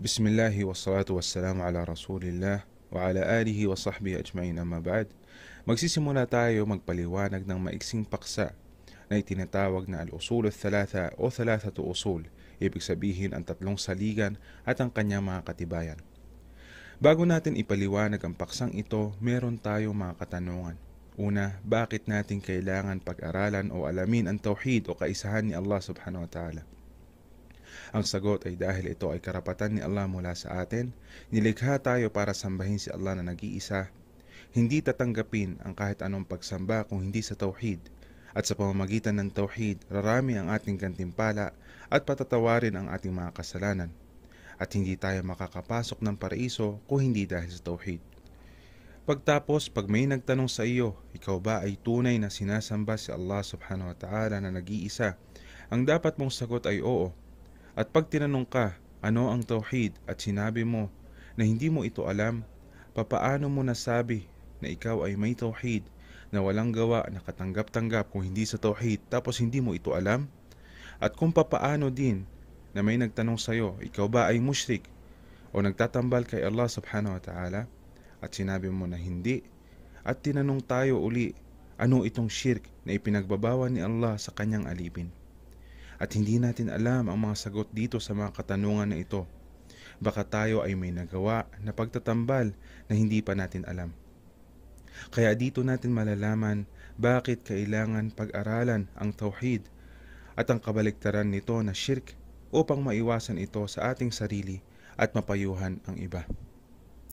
بسم الله والصلاة والسلام على رسول الله وعلى alihi wa sahbihi ajma'in amma ba'd. Magsisimula tayo magpaliwanag ng maiksing paksa na itinatawag na al-usul thalatha o thalathatu usul, ibig sabihin ang tatlong saligan at ang kanyang mga katibayan. Bago natin ipaliwanag ang paksang ito, meron tayong mga katanungan. Una, bakit natin kailangan pag-aralan o alamin ang tauhid o kaisahan ni Allah subhanahu wa ta'ala? Ang sagot ay dahil ito ay karapatan ni Allah mula sa atin, nilikha tayo para sambahin si Allah na nag-iisa. Hindi tatanggapin ang kahit anong pagsamba kung hindi sa tauhid. At sa pamamagitan ng tauhid, rarami ang ating gantimpala at patatawarin ang ating mga kasalanan. At hindi tayo makakapasok ng paraiso kung hindi dahil sa tauhid. Pagtapos, pag may nagtanong sa iyo, ikaw ba ay tunay na sinasamba si Allah subhanahu wa ta'ala na nag-iisa? Ang dapat mong sagot ay oo, at pag tinanong ka, ano ang tauhid at sinabi mo na hindi mo ito alam, papaano mo nasabi na ikaw ay may tauhid na walang gawa na katanggap-tanggap kung hindi sa tauhid tapos hindi mo ito alam? At kung papaano din na may nagtanong sa'yo, ikaw ba ay mushrik o nagtatambal kay Allah subhanahu wa ta'ala at sinabi mo na hindi at tinanong tayo uli ano itong shirk na ipinagbabawa ni Allah sa kanyang alipin at hindi natin alam ang mga sagot dito sa mga katanungan na ito. Baka tayo ay may nagawa na pagtatambal na hindi pa natin alam. Kaya dito natin malalaman bakit kailangan pag-aralan ang tauhid at ang kabaliktaran nito na shirk upang maiwasan ito sa ating sarili at mapayuhan ang iba.